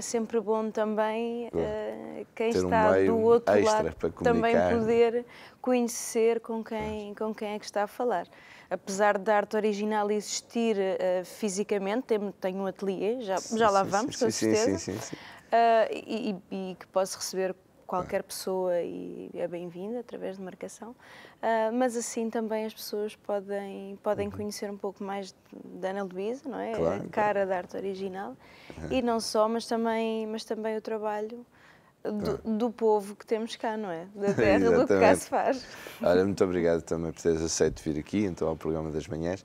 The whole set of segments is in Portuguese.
é sempre bom também uh, quem Ter está um do outro lado também poder conhecer com quem, com quem é que está a falar. Apesar da arte original existir uh, fisicamente, tenho, tenho um ateliê, já, sim, já lá sim, vamos, sim, com certeza, uh, e, e, que posso receber qualquer pessoa e é bem-vinda através de marcação, uh, mas assim também as pessoas podem, podem uhum. conhecer um pouco mais da Ana Luísa, não é? Claro, a cara claro. da arte original uhum. e não só, mas também, mas também o trabalho do, do, povo que temos cá, não é? Da terra do que cá se faz. Olha, muito obrigado também por teres aceito vir aqui, então, ao programa das manhãs. Uh,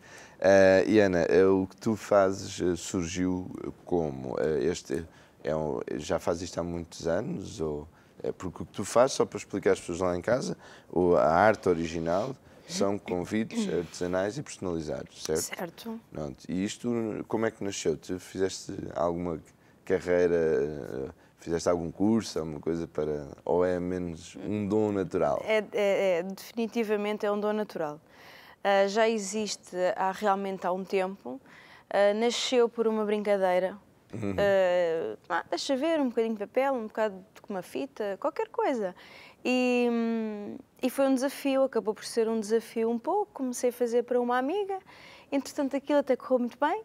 e Ana, o que tu fazes eh, surgiu como? Eh, este é um, Já faz isto há muitos anos? Ou é porque o que tu fazes, só para explicar às pessoas lá em casa, a arte original são convites artesanais e personalizados, certo? Certo. Pronto. E isto, como é que nasceu? Tu fizeste alguma carreira, eh, fizeste algum curso, alguma coisa para... Ou é menos um hum. dom natural? É, é, é definitivamente é um dom natural. Uh, já existe há realmente há um tempo. Uh, nasceu por uma brincadeira Uhum. Uh, deixa ver um bocadinho de papel, um bocado de uma fita, qualquer coisa. E, e foi um desafio, acabou por ser um desafio um pouco. Comecei a fazer para uma amiga, entretanto aquilo até correu muito bem.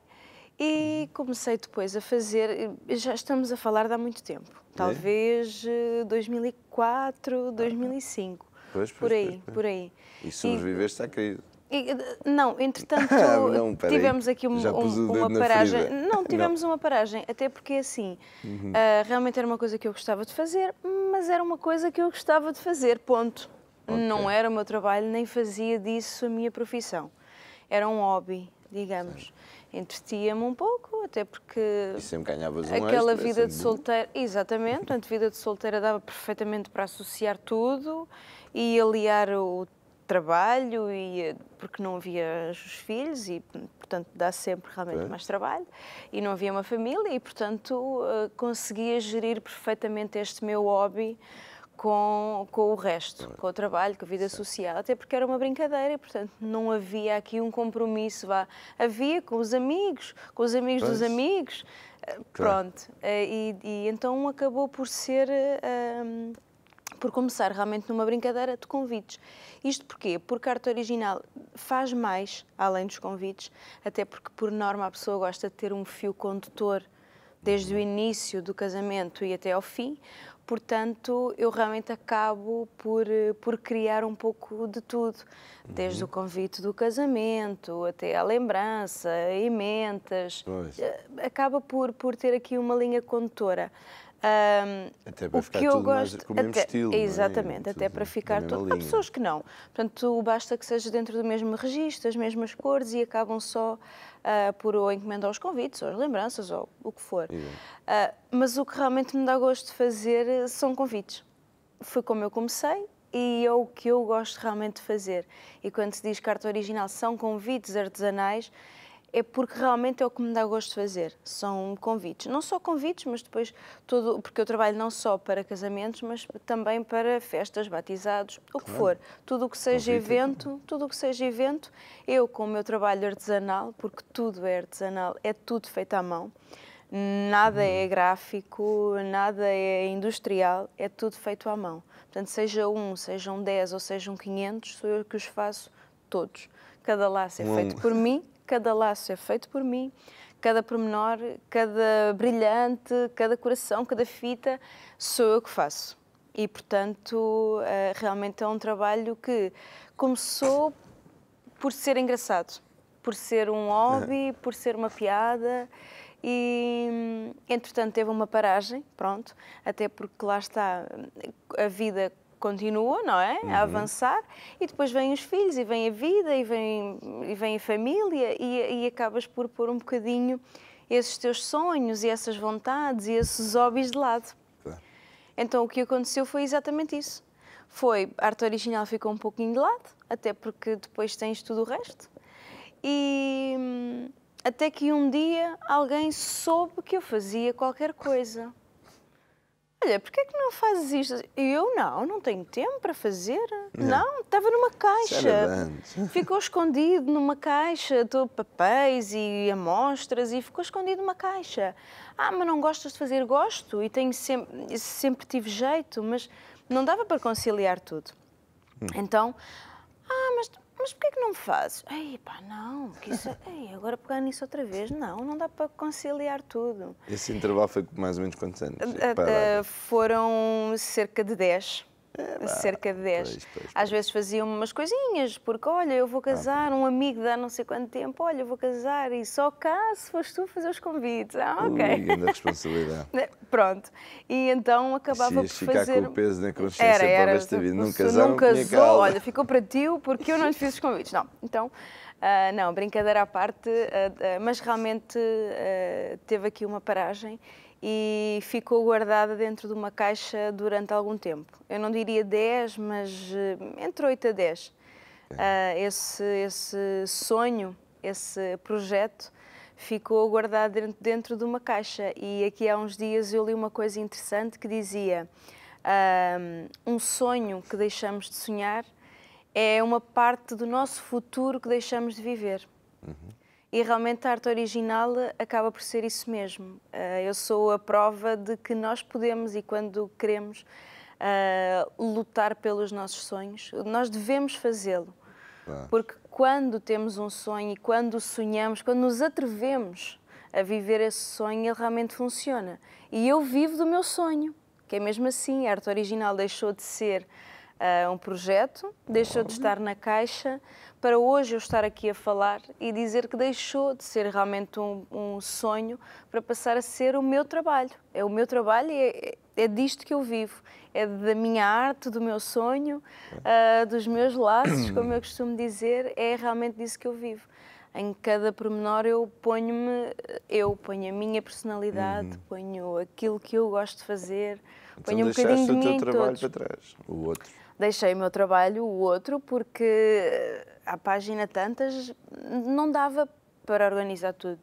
E uhum. comecei depois a fazer, já estamos a falar de há muito tempo, é? talvez é? 2004, 2005, pois, pois, por aí, pois, por aí. E sobreviveste e, à crise. Não, entretanto, ah, não, tivemos aqui um, um, uma paragem. Não, tivemos não. uma paragem, até porque assim, uhum. uh, realmente era uma coisa que eu gostava de fazer, mas era uma coisa que eu gostava de fazer, ponto. Okay. Não era o meu trabalho, nem fazia disso a minha profissão. Era um hobby, digamos. Entretia-me um pouco, até porque. E sempre ganhavas um Aquela extra, é vida de solteira. Exatamente, a vida de solteira dava perfeitamente para associar tudo e aliar o trabalho e porque não havia os filhos e portanto dá sempre realmente é. mais trabalho e não havia uma família e portanto eh, conseguia gerir perfeitamente este meu hobby com, com o resto, com o trabalho, com a vida social, até porque era uma brincadeira e, portanto, não havia aqui um compromisso. Vá. Havia com os amigos, com os amigos pois. dos amigos, eh, Claro. Pronto, eh, e, e, então acabou por ser um, por começar realmente numa brincadeira de convites. Isto porquê? Porque a carta original faz mais além dos convites, até porque por norma a pessoa gosta de ter um fio condutor desde o início do casamento e até ao fim. Portanto, eu realmente acabo por, eh, por criar um pouco de tudo, desde uhum. o convite do casamento até a lembrança, ementas. Eh, acaba por, por ter aqui uma linha condutora. Um, até para o ficar que eu gosto, mais, com o mesmo estilo. É? Exatamente, é? até tudo, para ficar tudo. Há pessoas que não. Portanto, basta que seja dentro do mesmo registro, as mesmas cores e acabam só uh, por ou encomendar aos convites, ou as lembranças, ou o que for. Uh, mas o que realmente me dá gosto de fazer eh, são convites. Foi como eu comecei, e é o que eu gosto realmente de fazer. E quando se diz carta original, são convites artesanais é porque realmente é o que me dá gosto de fazer. São convites. Não só convites, mas depois todo. Porque eu trabalho não só para casamentos, mas também para festas, batizados, o claro. que for. Tudo o que seja Convite. Tipo. evento, tudo o que seja evento, eu com o meu trabalho artesanal, porque tudo é artesanal, é tudo feito à mão. Nada hum. é uhum. gráfico, nada é industrial, é tudo feito à mão. Portanto, seja um, sejam um 10 ou sejam um 500, sou eu que os faço todos. Cada laço é um feito um. por mim cada laço é feito por mim, cada pormenor, cada brilhante, cada coração, cada fita, sou eu que faço. E, portanto, eh, realmente é um trabalho que começou por ser engraçado, por ser um hobby, por ser uma piada e entretanto teve uma paragem, pronto, até porque lá está a vida continua, não é? Uhum. A avançar. E depois vêm os filhos, e vem a vida, e vem, e vem a família, e, e acabas por pôr um bocadinho esses teus sonhos, e essas vontades, e esses hobbies de lado. Tá. Então o que aconteceu foi exatamente isso. Foi, a arte original ficou um pouquinho de lado, até porque depois tens tudo o resto. E hum, até que um dia alguém soube que eu fazia qualquer coisa olha, porquê é que não fazes isto? eu, não, não tenho tempo para fazer. Não, estava numa caixa. É ficou escondido numa caixa, todo papéis e amostras, e ficou escondido numa caixa. Ah, mas não gostas de fazer? Gosto, e tenho sempre, sempre tive jeito, mas não dava para conciliar tudo. Hum. Então, ah, mas mas porquê que não fazes? Ei, pá, não, isso, é- ei, agora pegar nisso outra vez, não, não dá para conciliar tudo. Esse intervalo foi mais ou menos quantos anos? Uh, uh, foram cerca de 10. É cerca de 10. Às vezes faziam umas coisinhas, porque olha, eu vou ah, casar, ah, um amigo dá não sei quanto tempo, olha, eu vou casar e só caso foste tu fazer os convites. Ah, ok. Ui, responsabilidade. Pronto. E então acabava por fazer... com o peso na consciência era, era, esta vida. nunca casou, não casou, olha, ficou para ti porque eu não lhe fiz os convites. Não, então... Uh, não, brincadeira à parte, uh, uh, mas realmente teve aqui uma paragem e ficou guardada dentro de uma caixa durante algum tempo. Eu não diria 10, mas eh, entre 8 a 10. Uh, ah, esse, esse sonho, esse projeto, ficou guardado dentro, dentro de uma caixa. E aqui há uns dias eu li uma coisa interessante que dizia: um sonho que deixamos de sonhar é uma parte do nosso futuro que deixamos de viver. Uhum. E realmente a arte original acaba por ser isso mesmo. Eh, eu sou a prova de que nós podemos e quando queremos eh, lutar pelos nossos sonhos, nós devemos fazê-lo. Porque quando temos um sonho e quando sonhamos, quando nos atrevemos a viver esse sonho, ele realmente funciona. E eu vivo do meu sonho, que é mesmo assim, a arte original deixou de ser uh, um projeto, deixou de uhum. estar na Caixa, para hoje eu estar aqui a falar e dizer que deixou de ser realmente um, um sonho para passar a ser o meu trabalho. É o meu trabalho e é, é disto que eu vivo. É da minha arte, do meu sonho, uh, dos meus laços, como eu costumo dizer, é realmente disso que eu vivo. Em cada pormenor eu ponho-me, eu ponho a minha personalidade, uhum. ponho aquilo que eu gosto de fazer, então ponho um bocadinho de mim o teu trabalho para trás, o outro deixei o meu trabalho, o outro, porque a eh, página tantas não dava para organizar tudo.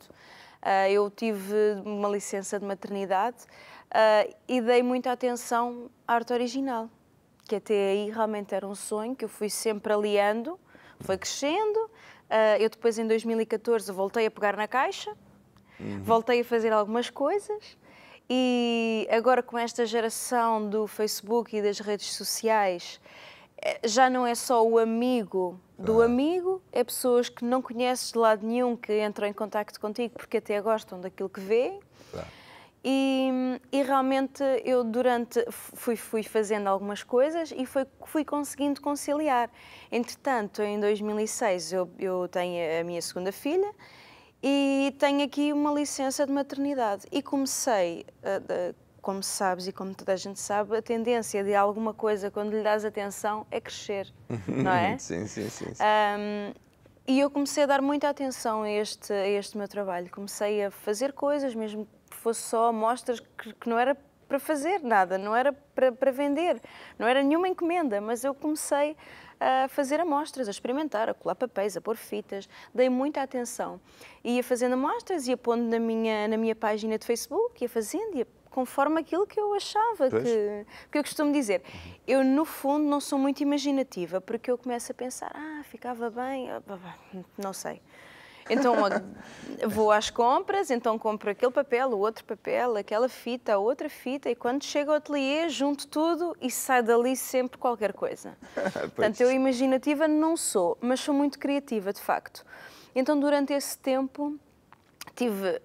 Uh, eu tive uma licença de maternidade uh, e dei muita atenção à arte original, que até aí realmente era um sonho que eu fui sempre aliando, foi crescendo. Uh, eu depois, em 2014, voltei a pegar na caixa, uhum. voltei a fazer algumas coisas. E agora com esta geração do Facebook e das redes sociais, eh, já não é só o amigo do ah. amigo, é pessoas que não conheces de lado nenhum que entram em contacto contigo porque até gostam daquilo que vê. Ah. Tá. E, e, realmente eu durante fui, fui fazendo algumas coisas e foi, fui conseguindo conciliar. Entretanto, em 2006 eu, eu tenho a minha segunda filha e tenho aqui uma licença de maternidade. E comecei, eh, como sabes e como toda a gente sabe, a tendência de alguma coisa, quando lhe dás atenção, é crescer, não é? sim, sim, sim. sim. Um, e eu comecei a dar muita atenção a este, a este meu trabalho. Comecei a fazer coisas, mesmo que fosse só amostras que, que não era para fazer nada, não era para, para vender, não era nenhuma encomenda, mas eu comecei a fazer amostras, a experimentar, a colar papéis, a pôr fitas, dei muita atenção. Ia fazendo amostras, ia pondo na minha, na minha página de Facebook, ia fazendo, ia conforme aquilo que eu achava que, que eu costumo dizer. Uhum. Eu, no fundo, não sou muito imaginativa, porque eu começo a pensar, ah, ficava bem, ah, não sei. Então vou às compras, então compro aquele papel, o outro papel, aquela fita, a outra fita, e quando chego ao ateliê junto tudo e sai dali sempre qualquer coisa. Portanto, eu imaginativa não sou, mas sou muito criativa, de facto. Então, durante esse tempo, tive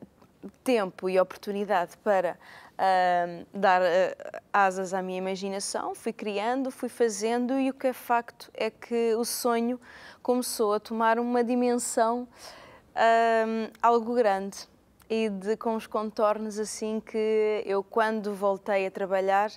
tempo e oportunidade para uh, dar uh, asas à minha imaginação, fui criando, fui fazendo e o que é facto é que o sonho começou a tomar uma dimensão um, algo grande e de, com os contornos assim que eu, quando voltei a trabalhar,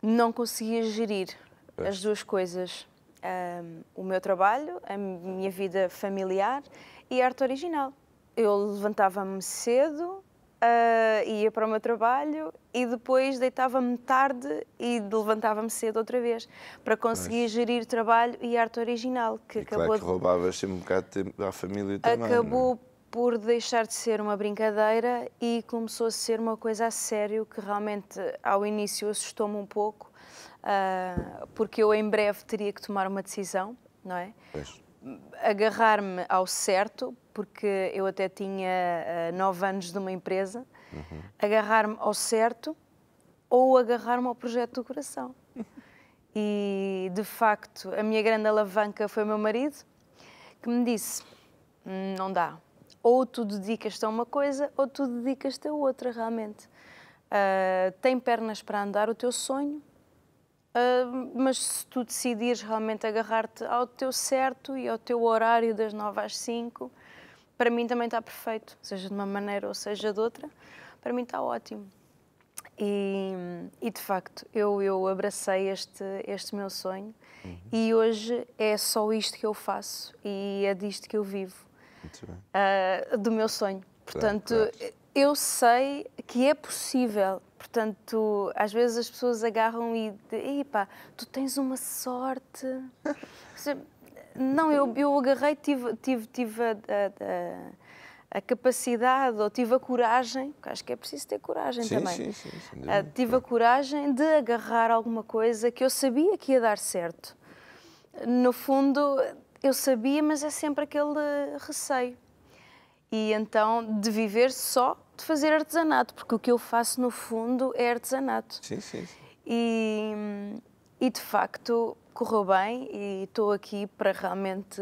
não conseguia gerir as duas coisas. Um, o meu trabalho, a minha vida familiar e a arte original. Eu levantava-me cedo, uh, ia para o meu trabalho e depois deitava-me tarde e levantava-me cedo outra vez para conseguir Mas... gerir trabalho e arte original. Que e acabou claro que de... roubavas sempre um bocado de tempo à família também. É? Acabou não? por deixar de ser uma brincadeira e começou a ser uma coisa a sério que realmente ao início assustou-me um pouco, uh, porque eu em breve teria que tomar uma decisão, não é? Pois agarrar-me ao certo, porque eu até tinha uh, nove anos de uma empresa, uhum. agarrar-me ao certo ou agarrar-me ao projeto do coração. e, de facto, a minha grande alavanca foi o meu marido, que me disse, hum, não dá, ou tu dedicas-te a uma coisa ou tu dedicas-te a outra, realmente. Uh, tem pernas para andar o teu sonho, uh, mas se tu decidires realmente agarrar-te ao teu certo e ao teu horário das 9 às 5, para mim também está perfeito, seja de uma maneira ou seja de outra, para mim está ótimo. E, e de facto, eu, eu abracei este, este meu sonho uhum. e hoje é só isto que eu faço e é disto que eu vivo, uh, do meu sonho. Portanto, claro, claro. eu sei que é possível. Portanto, às vezes as pessoas agarram e, e pá, tu tens uma sorte. Não, eu, eu agarrei, tive, tive, tive a, a, a, capacidade, ou tive a coragem, porque acho que é preciso ter coragem sim, também. Sim, sim, sim. Ah, tive a coragem de agarrar alguma coisa que eu sabia que ia dar certo. No fundo, eu sabia, mas é sempre aquele receio. E então, de viver só de fazer artesanato, porque o que eu faço, no fundo, é artesanato. Sim, sim. sim. E, e de facto, correu bem e estou aqui para realmente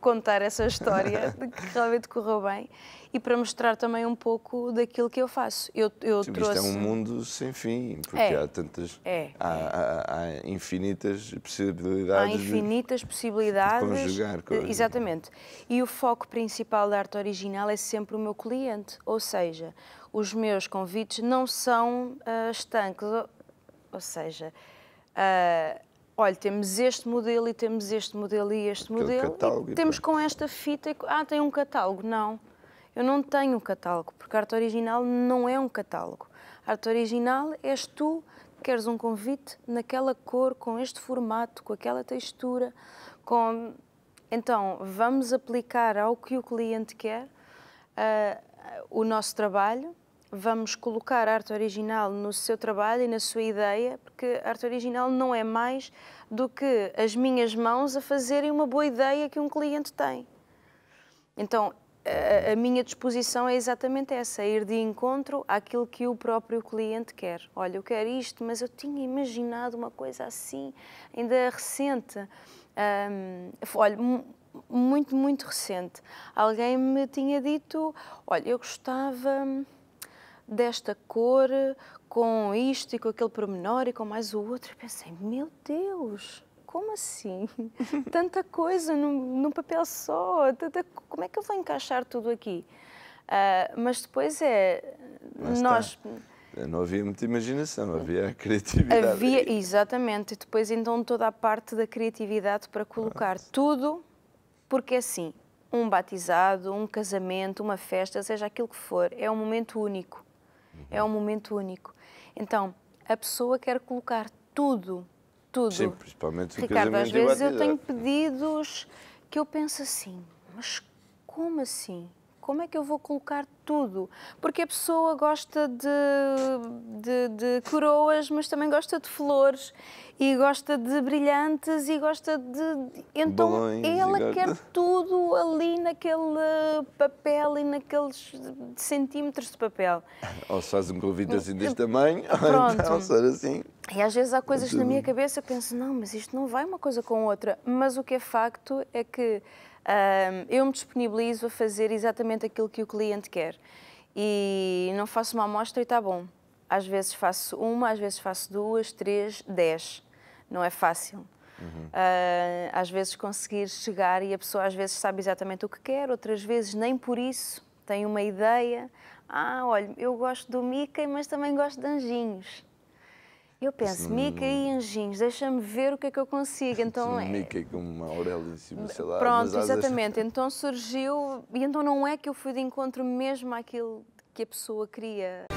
contar essa história de que realmente correu bem e para mostrar também um pouco daquilo que eu faço. Eu, eu Sim, trouxe... Isto é um mundo sem fim, porque é, há tantas. É, há, é. Há, há, infinitas possibilidades. Há infinitas de, possibilidades. De conjugar coisas. É? Exatamente. E o foco principal da arte original é sempre o meu cliente, ou seja, os meus convites não são uh, estanques, ou, ou seja. Uh, olha, temos este modelo e temos este modelo e este modelo, catálogo, e temos com esta fita, ah, tem um catálogo. Não, eu não tenho um catálogo, porque a arte original não é um catálogo. A arte original és tu que queres um convite naquela cor, com este formato, com aquela textura, com... Então, vamos aplicar ao que o cliente quer uh, o nosso trabalho vamos colocar a arte original no seu trabalho e na sua ideia, porque a arte original não é mais do que as minhas mãos a fazerem uma boa ideia que um cliente tem. Então, a, a minha disposição é exatamente essa, é ir de encontro àquilo que o próprio cliente quer. Olha, eu quero isto, mas eu tinha imaginado uma coisa assim, ainda recente. Um, olha, muito, muito recente. Alguém me tinha dito, olha, eu gostava desta cor, com isto e com aquele pormenor e com mais o outro. E pensei, meu Deus, como assim? Tanta coisa num, num papel só, tanta, como é que eu vou encaixar tudo aqui? Uh, mas depois é. Mas nós. Tá. Não havia muita imaginação, não havia criatividade. Havia, exatamente. E depois, então, toda a parte da criatividade para colocar Nossa. tudo, porque é assim, um batizado, um casamento, uma festa, seja aquilo que for, é um momento único. É um momento único. Então, a pessoa quer colocar tudo, tudo. Sim, principalmente o Ricardo, às vezes eu tenho pedidos que eu penso assim, mas como assim? como é que eu vou colocar tudo? Porque a pessoa gosta de, de, de coroas, mas também gosta de flores e gosta de brilhantes e gosta de. Então Balões, ela quer tudo ali naquele papel e naqueles centímetros de papel. Ou se faz um convite assim deste hum, hum, tamanho, Pronto. ou então ser assim. E às vezes há coisas na minha cabeça, eu penso, não, mas isto não vai uma coisa com outra. Mas o que é facto é que um, eu me disponibilizo a fazer exatamente aquilo que o cliente quer. E não faço uma amostra e está bom. Às vezes faço uma, às vezes faço duas, três, dez. Não é fácil. Uhum. Uh, às vezes conseguir chegar e a pessoa às vezes sabe exatamente o que quer, outras vezes nem por isso tem uma ideia. Ah, olha, eu gosto do Mickey, mas também gosto de anjinhos. Eu penso, não... Mica e anjinhos, deixa-me ver o que é que eu consigo. Então, não, é... Mica com uma aurélia em cima, sei lá. Pronto, exatamente. Vezes... Então surgiu, e então não é que eu fui de encontro mesmo àquilo que a pessoa queria.